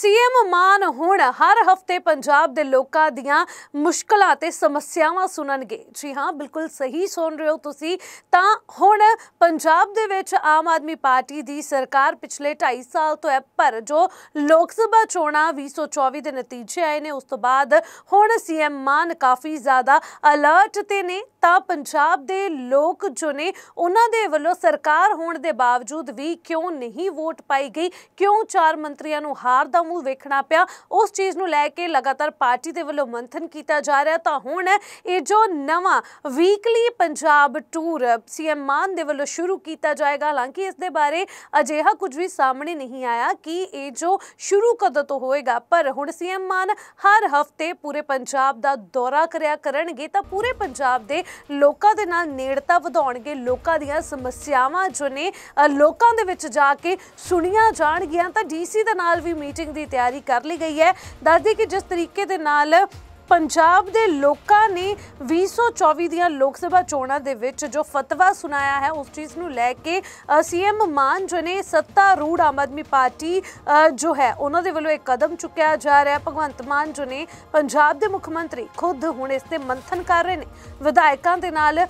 CM ਮਾਨ ਹੁਣ ਹਰ ਹਫਤੇ ਪੰਜਾਬ ਦੇ ਲੋਕਾਂ ਦੀਆਂ ਮੁਸ਼ਕਲਾਂ ਤੇ ਸਮੱਸਿਆਵਾਂ ਸੁਣਨਗੇ ਜੀ ਹਾਂ ਬਿਲਕੁਲ ਸਹੀ ਸੁਣ ਰਹੇ ਹੋ ਤੁਸੀਂ ਤਾਂ ਹੁਣ ਪੰਜਾਬ ਦੇ ਵਿੱਚ ਆਮ ਆਦਮੀ ਪਾਰਟੀ ਦੀ ਸਰਕਾਰ ਪਿਛਲੇ 2.5 ਸਾਲ ਤੋਂ ਹੈ ਪਰ ਜੋ ਲੋਕ ਸਭਾ ਚੋਣਾਂ 2024 ਦੇ ਨਤੀਜੇ ਆਏ ਨੇ ਉਸ ਤੋਂ ਬਾਅਦ ਹੁਣ ਸੀਐਮ ਮਾਨ ਕਾਫੀ ਜ਼ਿਆਦਾ ਅਲਰਟ ਤੇ ਨੇ ਤਾਂ ਪੰਜਾਬ ਦੇ ਲੋਕ ਜੋ ਨੇ ਉਹਨਾਂ ਦੇ ਵੱਲੋਂ ਸਰਕਾਰ ਹੋਣ ਦੇ ਬਾਵਜੂਦ ਵੀ ਕਿਉਂ ਨਹੀਂ ਵੋਟ ਪਾਈ ਗਈ ਕਿਉਂ ਚਾਰ ਮੰਤਰੀਆਂ ਨੂੰ ਹਾਰ ਦਾ ਮੂੰਹ ਵੇਖਣਾ ਪਿਆ ਉਸ ਚੀਜ਼ ਨੂੰ ਲੈ ਕੇ ਲਗਾਤਾਰ ਪਾਰਟੀ ਦੇ ਵੱਲੋਂ ਮੰਥਨ ਕੀਤਾ ਜਾ ਰਿਹਾ ਤਾਂ ਹੁਣ ਇਹ ਜੋ ਨਵਾਂ weekly Punjab tour CM Mann ਦੇ ਵੱਲੋਂ ਸ਼ੁਰੂ ਕੀਤਾ ਜਾਏਗਾ ਹਾਲਾਂਕਿ ਇਸ ਦੇ ਬਾਰੇ ਅਜਿਹਾ ਕੁਝ ਵੀ ਸਾਹਮਣੇ ਨਹੀਂ ਆਇਆ ਕਿ ਇਹ ਜੋ ਸ਼ੁਰੂ ਕਦੋਂ ਤੋਂ ਹੋਏਗਾ ਪਰ ਹੁਣ ਸੀਐਮ ਮਾਨ ਹਰ ਹਫਤੇ ਪੂਰੇ ਪੰਜਾਬ ਦਾ ਦੌਰਾ ਕਰਿਆ ਕਰਨਗੇ ਤਾਂ ਪੂਰੇ ਪੰਜਾਬ ਦੇ ਲੋਕਾਂ ਦੇ ਨਾਲ ਨੇੜਤਾ ਵਧਾਉਣਗੇ ਲੋਕਾਂ ਦੀਆਂ ਸਮੱਸਿਆਵਾਂ ਜੋ ਨੇ ਲੋਕਾਂ ਦੇ ਵਿੱਚ ਜਾ ਕੇ ਸੁਣੀਆਂ ਜਾਣਗੀਆਂ ਤਾਂ ਡੀਸੀ ਦੇ ਨਾਲ ਵੀ ਮੀਟਿੰਗ ਦੀ ਤਿਆਰੀ ਕਰ ਲਈ ਗਈ ਹੈ ਦੱਸਦੀ ਕਿ ਜਿਸ ਤਰੀਕੇ ਦੇ ਨਾਲ ਪੰਜਾਬ ਦੇ ਲੋਕਾਂ ਨੇ 2024 ਦੀਆਂ ਲੋਕ ਸਭਾ ਚੋਣਾਂ ਦੇ ਵਿੱਚ ਜੋ ਫਤਵਾ ਸੁਣਾਇਆ ਹੈ ਉਸ ਚੀਜ਼ ਨੂੰ ਲੈ ਕੇ ਸੀਐਮ ਮਾਨ ਜਨੇ ਸੱਤਾ ਰੂੜ ਆਮ ਆਦਮੀ ਪਾਰਟੀ ਜੋ ਹੈ ਉਹਨਾਂ ਦੇ ਵੱਲੋਂ ਇੱਕ ਕਦਮ ਚੁੱਕਿਆ ਜਾ ਰਿਹਾ ਭਗਵੰਤ ਮਾਨ ਜਨੇ ਪੰਜਾਬ ਦੇ ਮੁੱਖ ਮੰਤਰੀ ਖੁਦ ਹੁਣ ਇਸ ਤੇ ਮੰਥਨ ਕਰ ਰਹੇ ਨੇ ਵਿਧਾਇਕਾਂ ਦੇ ਨਾਲ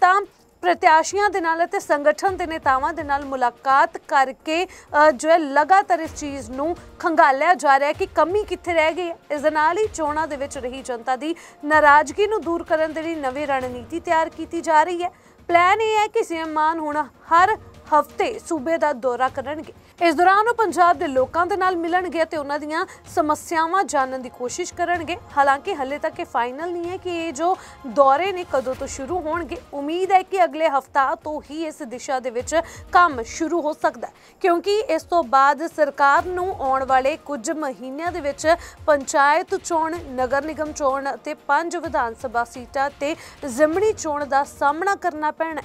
ਤਾਂ ਪ੍ਰਤਿਆਸ਼ੀਆਂ ਦੇ ਨਾਲ ਅਤੇ ਸੰਗਠਨ ਦੇ ਨੇਤਾਵਾਂ ਦੇ ਨਾਲ ਮੁਲਾਕਾਤ ਕਰਕੇ ਜੋ ਹੈ ਲਗਾਤਾਰ ਇਸ ਚੀਜ਼ ਨੂੰ ਖੰਗਾਲਿਆ ਜਾ ਰਿਹਾ ਕਿ ਕਮੀ ਕਿੱਥੇ ਰਹਿ ਗਈ ਹੈ ਇਸ ਦੇ ਨਾਲ ਹੀ ਚੋਣਾਂ ਦੇ ਵਿੱਚ ਰਹੀ ਜਨਤਾ ਦੀ ਨਾਰਾਜ਼ਗੀ ਨੂੰ ਦੂਰ ਕਰਨ ਦੇ ਲਈ ਨਵੀਂ ਰਣਨੀਤੀ ਤਿਆਰ ਕੀਤੀ ਜਾ ਰਹੀ ਹੈ ਪਲਾਨ ਇਹ ਹੈ ਕਿ ਸੀਐਮ ਮਾਨ ਹੁਣ ਹਰ ਹਫ਼ਤੇ ਸੂਬੇ ਦਾ ਦੌਰਾ ਕਰਨਗੇ ਇਸ ਦੌਰਾਨ ਉਹ ਪੰਜਾਬ ਦੇ ਲੋਕਾਂ ਦੇ ਨਾਲ ਮਿਲਣਗੇ ਤੇ ਉਹਨਾਂ ਦੀਆਂ ਸਮੱਸਿਆਵਾਂ ਜਾਣਨ ਦੀ ਕੋਸ਼ਿਸ਼ ਕਰਨਗੇ ਹਾਲਾਂਕਿ ਹੱਲੇ ਤੱਕ ਇਹ ਫਾਈਨਲ ਨਹੀਂ ਹੈ ਕਿ ਇਹ ਜੋ ਦੌਰੇ ਨੇ ਕਦੋਂ ਤੋਂ ਸ਼ੁਰੂ ਹੋਣਗੇ ਉਮੀਦ ਹੈ ਕਿ ਅਗਲੇ ਹਫ਼ਤਾ ਤੋਂ ਹੀ ਇਸ ਦਿਸ਼ਾ ਦੇ ਵਿੱਚ ਕੰਮ ਸ਼ੁਰੂ ਹੋ ਸਕਦਾ ਹੈ ਕਿਉਂਕਿ ਇਸ ਤੋਂ ਬਾਅਦ ਸਰਕਾਰ ਨੂੰ ਆਉਣ ਵਾਲੇ ਕੁਝ ਮਹੀਨਿਆਂ ਦੇ ਵਿੱਚ ਪੰਚਾਇਤ ਚੋਣ ਨਗਰ ਨਿਗਮ ਚੋਣ ਅਤੇ ਪੰਜ ਵਿਧਾਨ ਸਭਾ ਸੀਟਾਂ ਤੇ ਜ਼ਿਮਣੀ ਚੋਣ ਦਾ ਸਾਹਮਣਾ ਕਰਨਾ ਪੈਣਾ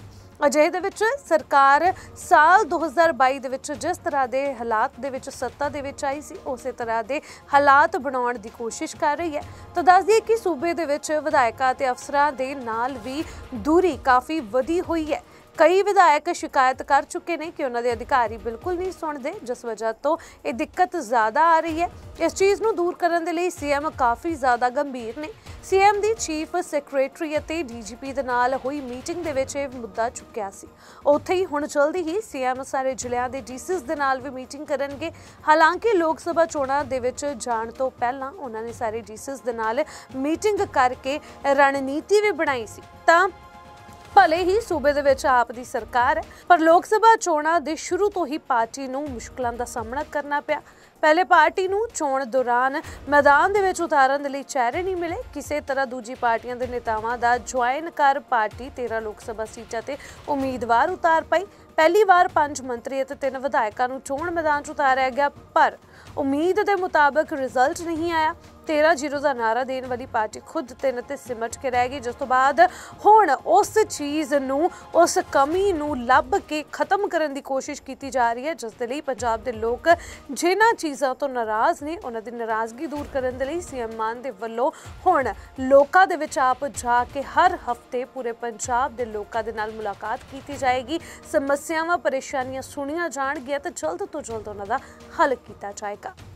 ਅਜਿਹੇ ਦੇ ਵਿੱਚ ਸਰਕਾਰ ਸਾਲ 2022 ਦੇ ਵਿੱਚ ਜਿਸ ਤਰ੍ਹਾਂ ਦੇ ਹਾਲਾਤ ਦੇ ਵਿੱਚ ਸੱਤਾ ਦੇ ਵਿੱਚ ਆਈ ਸੀ ਉਸੇ ਤਰ੍ਹਾਂ ਦੇ ਹਾਲਾਤ ਬਣਾਉਣ ਦੀ ਕੋਸ਼ਿਸ਼ ਕਰ ਰਹੀ ਹੈ ਤਾਂ ਦੱਸ ਦਈਏ ਕਿ ਸੂਬੇ ਦੇ ਵਿੱਚ ਵਿਧਾਇਕਾਂ ਤੇ ਅਫਸਰਾਂ ਦੇ ਨਾਲ ਵੀ ਦੂਰੀ ਕਾਫੀ ਵਧੀ ਹੋਈ ਹੈ ਕਈ ਵਿਧਾਇਕ ਸ਼ਿਕਾਇਤ ਕਰ ਚੁੱਕੇ ਨੇ ਕਿ ਉਹਨਾਂ ਦੇ ਅਧਿਕਾਰੀ ਬਿਲਕੁਲ ਨਹੀਂ ਸੁਣਦੇ ਜਿਸ ਵਜ੍ਹਾ ਤੋਂ ਇਹ ਦਿੱਕਤ ਜ਼ਿਆਦਾ ਆ ਰਹੀ ਹੈ ਇਸ ਚੀਜ਼ ਨੂੰ ਦੂਰ ਕਰਨ ਦੇ ਲਈ ਸੀਐਮ ਕਾਫੀ ਜ਼ਿਆਦਾ ਗੰਭੀਰ ਨੇ ਸੀਐਮ ਦੀ ਚੀਫ ਸੈਕਟਰੀ ਅਤੇ ਡੀਜੀਪੀ ਦੇ ਨਾਲ ਹੋਈ ਮੀਟਿੰਗ ਦੇ ਵਿੱਚ ਇਹ ਮੁੱਦਾ ਚੁੱਕਿਆ ਸੀ ਉੱਥੇ ਹੀ ਹੁਣ ਜਲਦੀ ਹੀ ਸੀਐਮ ਸਾਰੇ ਜ਼ਿਲ੍ਹਿਆਂ ਦੇ ਡੀਸੀਸ ਦੇ ਨਾਲ ਵੀ ਮੀਟਿੰਗ ਕਰਨਗੇ ਹਾਲਾਂਕਿ ਲੋਕ ਸਭਾ ਚੋਣਾਂ ਦੇ ਵਿੱਚ ਜਾਣ ਤੋਂ ਪਹਿਲਾਂ ਉਹਨਾਂ ਨੇ ਸਾਰੇ ਡੀਸੀਸ ਦੇ ਨਾਲ ਮੀਟਿੰਗ ਕਰਕੇ ਰਣਨੀਤੀ ਵੀ ਬਣਾਈ ਸੀ ਤਾਂ ਭਲੇ ਹੀ ਸੂਬੇ ਦੇ ਵਿੱਚ ਆਪ ਦੀ ਸਰਕਾਰ ਹੈ ਪਰ ਲੋਕ ਸਭਾ ਚੋਣਾਂ ਦੇ ਸ਼ੁਰੂ ਤੋਂ ਹੀ ਪਾਰਟੀ ਨੂੰ ਮੁਸ਼ਕਲਾਂ ਦਾ ਸਾਹਮਣਾ ਕਰਨਾ ਪਿਆ ਪਹਿਲੇ ਪਾਰਟੀ ਨੂੰ ਚੋਣ ਦੌਰਾਨ ਮੈਦਾਨ ਦੇ ਵਿੱਚ ਉਤਾਰਨ ਦੇ ਲਈ ਚਿਹਰੇ ਨਹੀਂ ਮਿਲੇ ਕਿਸੇ ਤਰ੍ਹਾਂ ਦੂਜੀ ਪਾਰਟੀਆਂ ਦੇ ਨੇਤਾਵਾਂ ਦਾ ਜੁਆਇਨ ਕਰ ਪਾਰਟੀ 13 ਲੋਕ ਸਭਾ ਸੀਟਾਂ ਤੇ ਉਮੀਦਵਾਰ ਉਤਾਰ ਪਈ ਪਹਿਲੀ ਵਾਰ ਪੰਜ ਮੰਤਰੀ ਅਤੇ ਤਿੰਨ ਵਿਧਾਇਕਾਂ ਨੂੰ ਚੋਣ ਮੈਦਾਨ 'ਚ ਉਤਾਰਿਆ ਗਿਆ ਪਰ ਉਮੀਦ ਦੇ ਮੁਤਾਬਕ ਰਿਜ਼ਲਟ ਨਹੀਂ ਆਇਆ 13-0 ਦਾ ਨਾਰਾ ਦੇਣ ਵਾਲੀ ਪਾਰਟੀ ਖੁਦ ਤਿੰਨ ਤੇ ਸਿਮਟ ਕੇ ਰਹਿ ਗਈ ਜਿਸ ਤੋਂ ਬਾਅਦ ਹੁਣ ਉਸ ਚੀਜ਼ ਨੂੰ ਉਸ ਕਮੀ ਨੂੰ ਲੱਭ ਕੇ ਖਤਮ ਕਰਨ ਦੀ ਕੋਸ਼ਿਸ਼ ਕੀਤੀ ਜਾ ਰਹੀ ਹੈ ਜਿਸ ਦੇ ਲਈ ਪੰਜਾਬ ਦੇ ਲੋਕ ਜਿਨ੍ਹਾਂ ਚੀਜ਼ਾਂ ਤੋਂ ਨਾਰਾਜ਼ ਨੇ ਉਹਨਾਂ ਦੀ ਨਾਰਾਜ਼ਗੀ ਦੂਰ ਕਰਨ ਦੇ ਲਈ ਸੀਐਮ ਮਾਨ ਦੇ ਵੱਲੋਂ ਹੁਣ ਲੋਕਾਂ ਦੇ ਵਿੱਚ ਆਪ ਜਾ ਕੇ ਹਰ ਹਫਤੇ ਪੂਰੇ ਪੰਜਾਬ ਦੇ ਲੋਕਾਂ ਦੇ ਨਾਲ ਮੁਲਾਕਾਤ ਕੀਤੀ ਜਾਏਗੀ ਸਮਸ ਸਮੱਸਿਆਵਾਂ ਪਰੇਸ਼ਾਨੀਆਂ ਸੁਣੀਆਂ ਜਾਣਗੀਆਂ ਤੇ ਜਲਦ ਤੋਂ ਜਲਦ ਉਹਨਾਂ ਦਾ ਹੱਲ ਕੀਤਾ ਜਾਏਗਾ